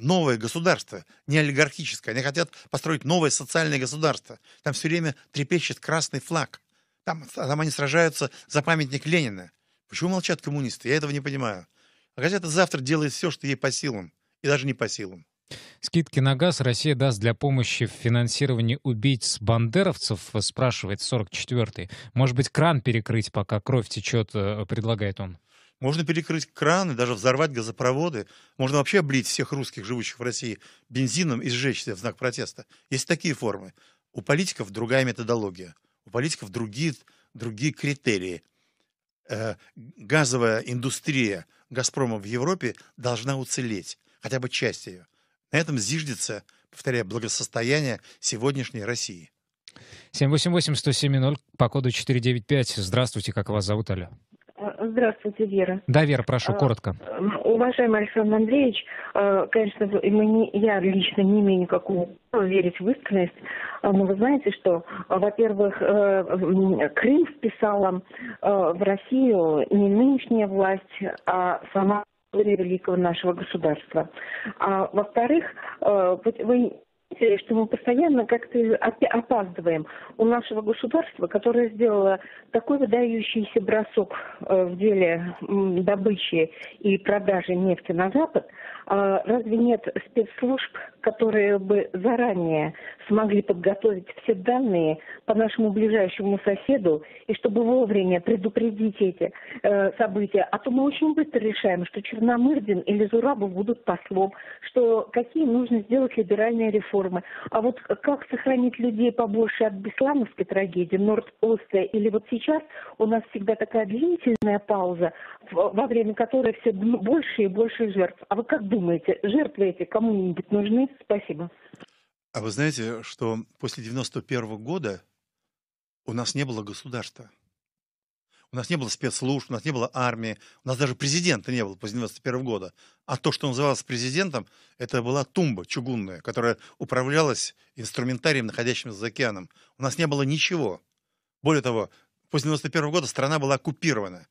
новое государство, не олигархическое. Они хотят построить новое социальное государство. Там все время трепещет красный флаг. Там, там они сражаются за памятник Ленина. Почему молчат коммунисты? Я этого не понимаю. А газета завтра делает все, что ей по силам. И даже не по силам. Скидки на газ Россия даст для помощи в финансировании убийц бандеровцев, спрашивает 44-й. Может быть, кран перекрыть, пока кровь течет, э, предлагает он. Можно перекрыть краны, даже взорвать газопроводы. Можно вообще облить всех русских, живущих в России, бензином и сжечься в знак протеста. Есть такие формы. У политиков другая методология. У политиков другие, другие критерии. Э, газовая индустрия «Газпрома» в Европе должна уцелеть, хотя бы часть ее. На этом зиждется, повторяю, благосостояние сегодняшней России. 788 107 по коду 495. Здравствуйте, как вас зовут, Аля? Здравствуйте, Вера. Да, Вера, прошу, а, коротко. Уважаемый Александр Андреевич, а, конечно, мы не, я лично не имею никакого права верить в искренность, а, но вы знаете, что, во-первых, э, Крым вписала в Россию не нынешняя власть, а сама история великого нашего государства. А во-вторых, э, вы Э, что мы постоянно как-то опаздываем. У нашего государства, которое сделало такой выдающийся бросок э, в деле добычи и продажи нефти на Запад, а разве нет спецслужб, которые бы заранее смогли подготовить все данные по нашему ближайшему соседу, и чтобы вовремя предупредить эти э, события? А то мы очень быстро решаем, что Черномырдин или Зурабов будут послом, что какие нужно сделать либеральные реформы, форумы. А вот как сохранить людей побольше от беслановской трагедии, Норд-Остя, или вот сейчас у нас всегда такая длительная пауза, во время которой все больше и больше жертв. А вы как думаете, жертвы эти кому-нибудь нужны? Спасибо. А вы знаете, что после 91 -го года у нас не было государства. У нас не было спецслужб, у нас не было армии, у нас даже президента не было после 91 года. А то, что называлось президентом, это была тумба чугунная, которая управлялась инструментарием, находящимся за океаном. У нас не было ничего. Более того, после 91 года страна была оккупирована.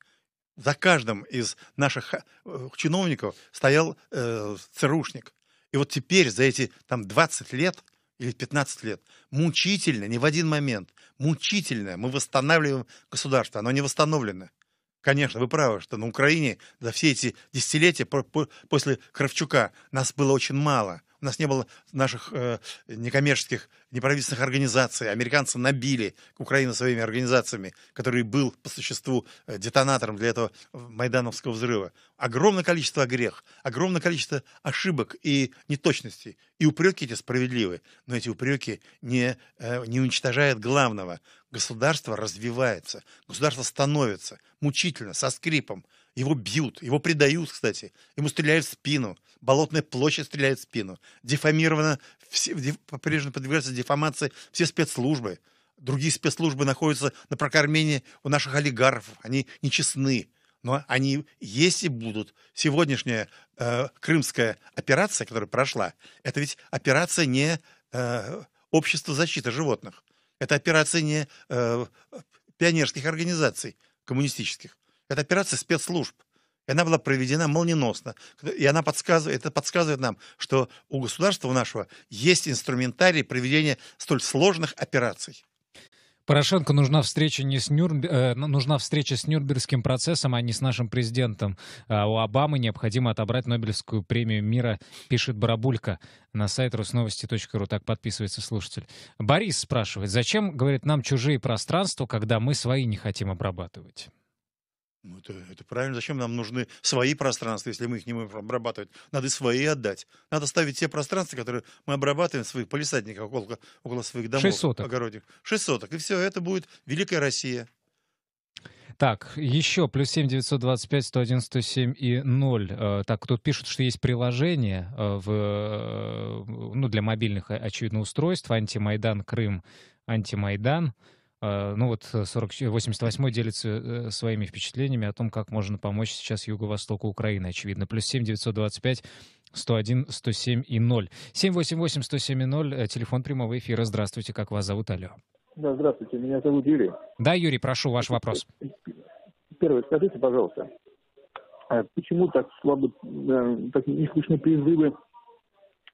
За каждым из наших э, чиновников стоял э, ЦРУшник. И вот теперь, за эти там 20 лет, или 15 лет. Мучительно, не в один момент. Мучительно мы восстанавливаем государство. Оно не восстановлено. Конечно, вы правы, что на Украине за все эти десятилетия после Кравчука нас было очень мало – у нас не было наших э, некоммерческих, неправительственных организаций. Американцы набили Украину своими организациями, который был по существу э, детонатором для этого э, майдановского взрыва. Огромное количество грех, огромное количество ошибок и неточностей. И упреки эти справедливы, но эти упреки не, э, не уничтожают главного. Государство развивается, государство становится мучительно, со скрипом, его бьют, его предают, кстати. Ему стреляют в спину. Болотная площадь стреляет в спину. Дефамировано, все, по-прежнему подвергаются дефамации все спецслужбы. Другие спецслужбы находятся на прокормлении у наших олигархов. Они нечестны но они есть и будут. Сегодняшняя э, крымская операция, которая прошла, это ведь операция не э, общества защиты животных, это операция не э, пионерских организаций коммунистических, это операция спецслужб. И она была проведена молниеносно. И она подсказывает, это подсказывает нам, что у государства нашего есть инструментарий проведения столь сложных операций. Порошенко нужна встреча не с Нюрнб... э, ну, нужна встреча с Нюрнбергским процессом, а не с нашим президентом. А у Обамы необходимо отобрать Нобелевскую премию мира, пишет Барабулька на сайт русновости.ру. Так подписывается слушатель. Борис спрашивает, зачем, говорит, нам чужие пространства, когда мы свои не хотим обрабатывать? Ну, это, это правильно. Зачем нам нужны свои пространства, если мы их не можем обрабатывать? Надо свои отдать. Надо ставить те пространства, которые мы обрабатываем в своих полисадниках около, около своих домов. Шесть соток. Огородик. Шесть соток. И все, это будет Великая Россия. Так, еще плюс семь девятьсот двадцать пять сто один сто семь и ноль. Э, так, тут пишут, что есть приложение э, в, э, ну, для мобильных, а, очевидно, устройств. Антимайдан Крым, антимайдан. Э, ну вот 40, э, 88 делится э, своими впечатлениями о том, как можно помочь сейчас Юго-Востоку Украины, очевидно. Плюс 7 925 101 107 и 0. 788 107 и 0, телефон прямого эфира. Здравствуйте, как вас зовут? Алло. Да, здравствуйте, меня зовут Юрий. Да, Юрий, прошу, ваш вопрос. Первый, скажите, пожалуйста, а почему так слабо, так не слышны призывы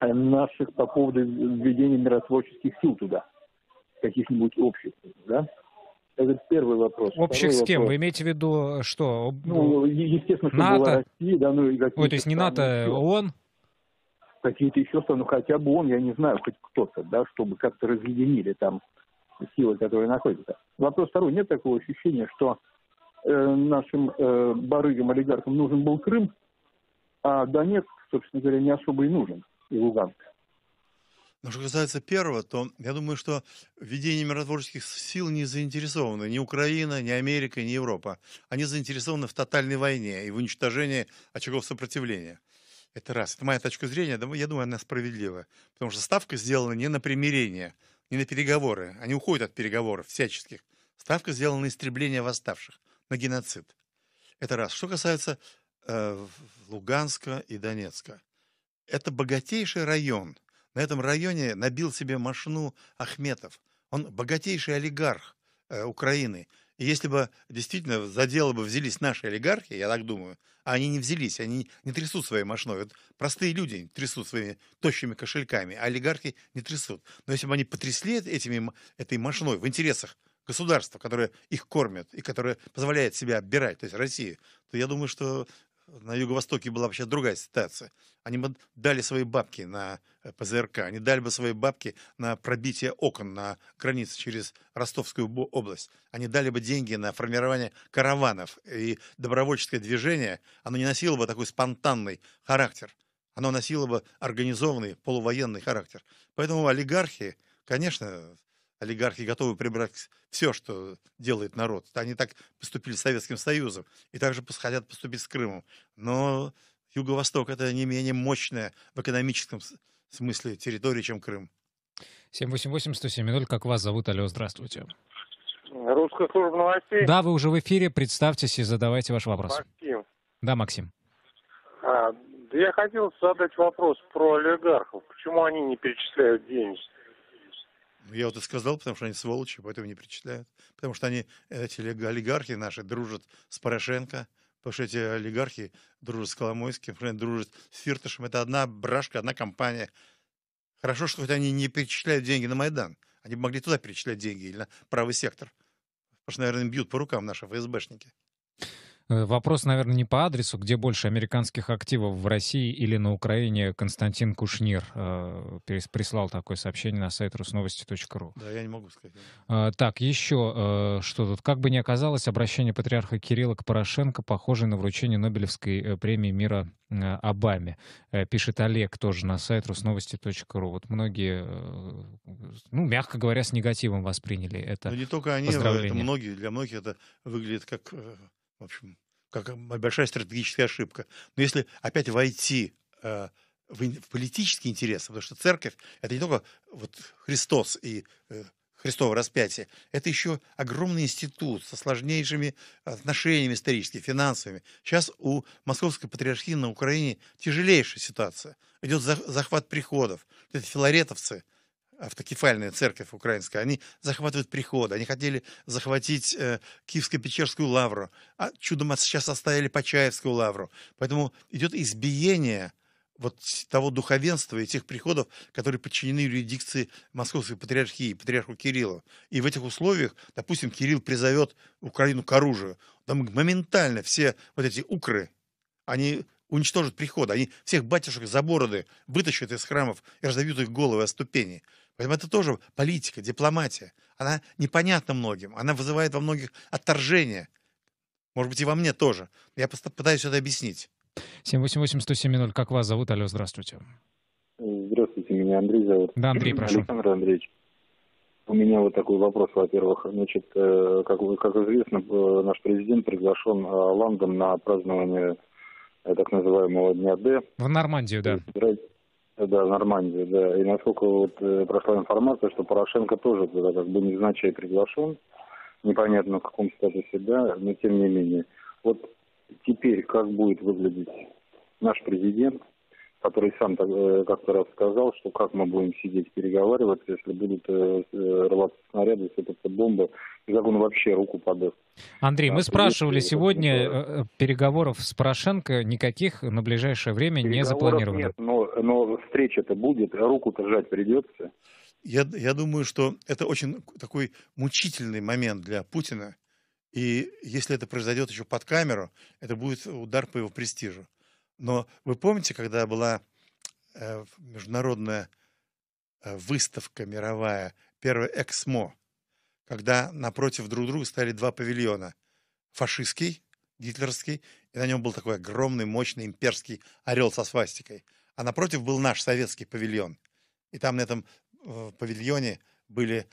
наших по поводу введения миротворческих сил туда? каких-нибудь общих, да? Это первый вопрос. Общих Второй с кем? Вопрос. Вы имеете в виду что? Ну, ну естественно, что НАТО? была Россия, да, ну и какие-то... Ой, то есть не НАТО, ООН? Какие-то еще страны, ну хотя бы он, я не знаю, хоть кто-то, да, чтобы как-то разъединили там силы, которые находятся. Вопрос второй. Нет такого ощущения, что э, нашим э, барыгам, олигархам нужен был Крым, а Донецк, собственно говоря, не особо и нужен, и Луганск. Но что касается первого, то я думаю, что введение миротворческих сил не заинтересованы ни Украина, ни Америка, ни Европа. Они заинтересованы в тотальной войне и в уничтожении очагов сопротивления. Это раз. Это моя точка зрения, я думаю, она справедлива. Потому что ставка сделана не на примирение, не на переговоры. Они уходят от переговоров всяческих. Ставка сделана на истребление восставших, на геноцид. Это раз. Что касается э, Луганска и Донецка. Это богатейший район – на этом районе набил себе машину Ахметов. Он богатейший олигарх э, Украины. И если бы действительно за дело бы взялись наши олигархи, я так думаю, а они не взялись, они не трясут своей машиной. Вот простые люди трясут своими тощими кошельками, а олигархи не трясут. Но если бы они потрясли этими, этой машиной в интересах государства, которое их кормит и которое позволяет себя оббирать, то есть Россию, то я думаю, что на Юго-Востоке была вообще другая ситуация. Они бы дали свои бабки на э, ПЗРК, они дали бы свои бабки на пробитие окон на границе через Ростовскую область. Они дали бы деньги на формирование караванов. И добровольческое движение, оно не носило бы такой спонтанный характер. Оно носило бы организованный полувоенный характер. Поэтому олигархи, конечно, олигархи готовы прибрать все, что делает народ. Они так поступили с Советским Союзом и также хотят поступить с Крымом. Но Юго-Восток это не менее мощная в экономическом смысле территория, чем Крым. 788 107 как вас зовут? Алло, здравствуйте. Русская служба новостей. Да, вы уже в эфире, представьтесь и задавайте ваш вопрос. Максим. Да, Максим. А, да я хотел задать вопрос про олигархов. Почему они не перечисляют деньги? Я вот и сказал, потому что они сволочи, поэтому не причитают. Потому что они, эти олигархи наши, дружат с Порошенко, потому что эти олигархи дружат с Коломойским, дружат с Фиртышем. Это одна брашка, одна компания. Хорошо, что хоть они не перечисляют деньги на Майдан. Они могли туда перечислять деньги или на правый сектор. Потому что, наверное, бьют по рукам наши ФСБшники. Э, вопрос, наверное, не по адресу, где больше американских активов в России или на Украине. Константин Кушнир э, прислал такое сообщение на сайт русновости.ру. Да, я не могу сказать. Э, так, еще э, что тут. Как бы ни оказалось, обращение патриарха Кирилла к Порошенко похоже на вручение Нобелевской э, премии мира э, Обаме. Пишет Олег тоже на сайт русновости.ру. Вот многие, ну, мягко говоря, с негативом восприняли это. Но не только они, это многие. Для многих это выглядит как в общем, как большая стратегическая ошибка. Но если опять войти э, в, в политические интересы, потому что церковь это не только вот Христос и э, Христово распятие, это еще огромный институт со сложнейшими отношениями историческими, финансовыми. Сейчас у Московской патриархии на Украине тяжелейшая ситуация. Идет захват приходов. Это филаретовцы – автокефальная церковь украинская, они захватывают приходы, они хотели захватить э, Киевско-Печерскую лавру, а чудом сейчас оставили Почаевскую лавру. Поэтому идет избиение вот того духовенства и тех приходов, которые подчинены юрисдикции Московской Патриархии, Патриарху Кириллу. И в этих условиях, допустим, Кирилл призовет Украину к оружию. Там моментально все вот эти укры, они уничтожат приходы. Они всех батюшек за бороды вытащат из храмов и разовьют их головы о ступени. Поэтому это тоже политика, дипломатия. Она непонятна многим, она вызывает во многих отторжение. Может быть, и во мне тоже. Я пытаюсь это объяснить. 788 107 как вас зовут? Алло, здравствуйте. Здравствуйте, меня Андрей зовут. Да, Андрей, прошу. Александр Андреевич. У меня вот такой вопрос, во-первых. Значит, э, как, как известно, э, наш президент приглашен э, Лондон на празднование Э, так называемого дня Д. В Нормандию, да. Э, да, в Нормандию, да. И насколько вот э, прошла информация, что Порошенко тоже туда как бы незначай приглашен, непонятно в каком статусе, да, но тем не менее. Вот теперь как будет выглядеть наш президент, который сам э, как-то раз сказал, что как мы будем сидеть переговариваться, если будут э, э, рваться снаряды, если сыпаться бомбы, Загон вообще руку подаст. Андрей, да, мы спрашивали сегодня, переговоров с Порошенко никаких на ближайшее время не запланировано. Нет, но, но встреча-то будет, руку-то жать придется. Я, я думаю, что это очень такой мучительный момент для Путина. И если это произойдет еще под камеру, это будет удар по его престижу. Но вы помните, когда была э, международная э, выставка мировая, первая Эксмо, когда напротив друг друга стояли два павильона. Фашистский, гитлеровский, и на нем был такой огромный, мощный имперский орел со свастикой. А напротив был наш советский павильон. И там на этом э, павильоне были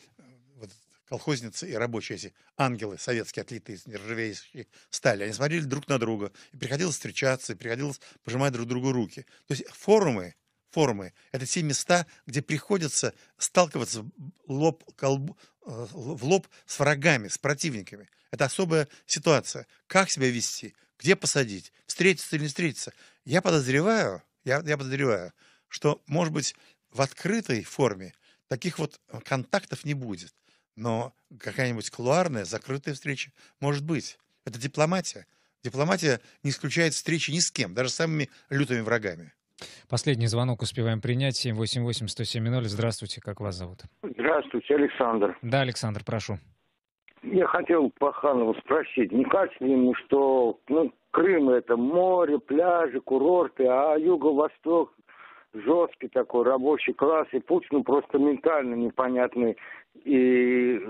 колхозницы и рабочие, эти ангелы советские, отлитые из нержавеющей стали, они смотрели друг на друга, и приходилось встречаться, и приходилось пожимать друг другу руки. То есть форумы, форумы – это те места, где приходится сталкиваться лоб, колбу, э, в лоб с врагами, с противниками. Это особая ситуация. Как себя вести, где посадить, встретиться или не встретиться. Я подозреваю, я, я подозреваю, что, может быть, в открытой форме таких вот контактов не будет но какая-нибудь кулуарная, закрытая встреча может быть. Это дипломатия. Дипломатия не исключает встречи ни с кем, даже с самыми лютыми врагами. Последний звонок успеваем принять. 788-107-0. Здравствуйте, как вас зовут? Здравствуйте, Александр. Да, Александр, прошу. Я хотел Паханова спросить, не кажется ли ему, что ну, Крым – это море, пляжи, курорты, а Юго-Восток жесткий такой рабочий класс, и Путину просто ментально непонятны и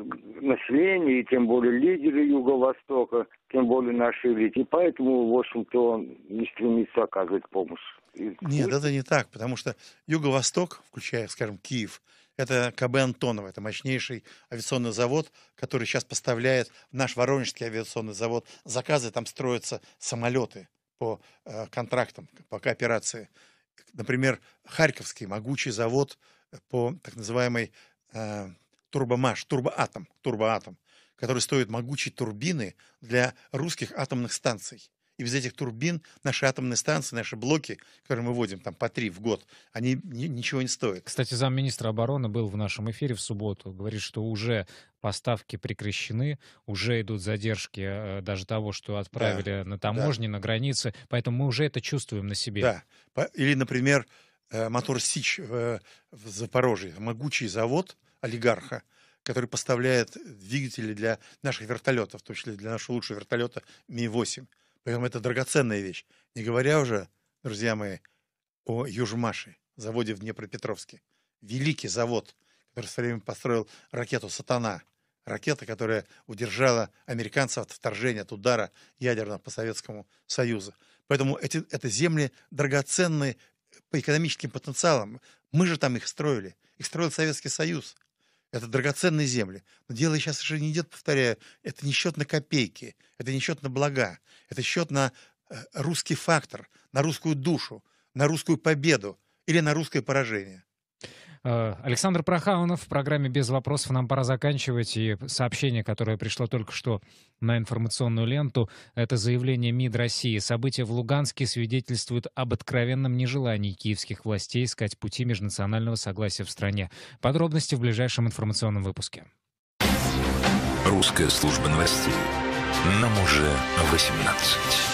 население, и тем более лидеры Юго-Востока, тем более наши элиты. И поэтому, в общем-то, он не стремится оказывать помощь. И... Нет, это не так, потому что Юго-Восток, включая, скажем, Киев, это КБ Антонова, это мощнейший авиационный завод, который сейчас поставляет наш Воронежский авиационный завод заказы, там строятся самолеты по э, контрактам, по кооперации например, Харьковский могучий завод по так называемой э, турбомаш, турбоатом, турбоатом, который стоит могучие турбины для русских атомных станций. И без этих турбин наши атомные станции, наши блоки, которые мы вводим там по три в год, они ничего не стоят. Кстати, замминистра обороны был в нашем эфире в субботу. Говорит, что уже поставки прекращены, уже идут задержки э, даже того, что отправили да, на таможне, да. на границе. Поэтому мы уже это чувствуем на себе. Да. Или, например, э, мотор Сич в, в Запорожье. Могучий завод олигарха, который поставляет двигатели для наших вертолетов, в том числе для нашего лучшего вертолета Ми-8. Поэтому это драгоценная вещь. Не говоря уже, друзья мои, о Южмаше, заводе в Днепропетровске. Великий завод, который в свое время построил ракету «Сатана». Ракета, которая удержала американцев от вторжения, от удара ядерного по Советскому Союзу. Поэтому эти, это земли драгоценные по экономическим потенциалам. Мы же там их строили. Их строил Советский Союз. Это драгоценные земли. Но дело сейчас уже не идет, повторяю, это не счет на копейки, это не счет на блага, это счет на э, русский фактор, на русскую душу, на русскую победу или на русское поражение. Э, Александр Прохаунов в программе «Без вопросов» нам пора заканчивать. И сообщение, которое пришло только что на информационную ленту, это заявление МИД России. События в Луганске свидетельствуют об откровенном нежелании киевских властей искать пути межнационального согласия в стране. Подробности в ближайшем информационном выпуске. Русская служба новостей. Нам уже 18.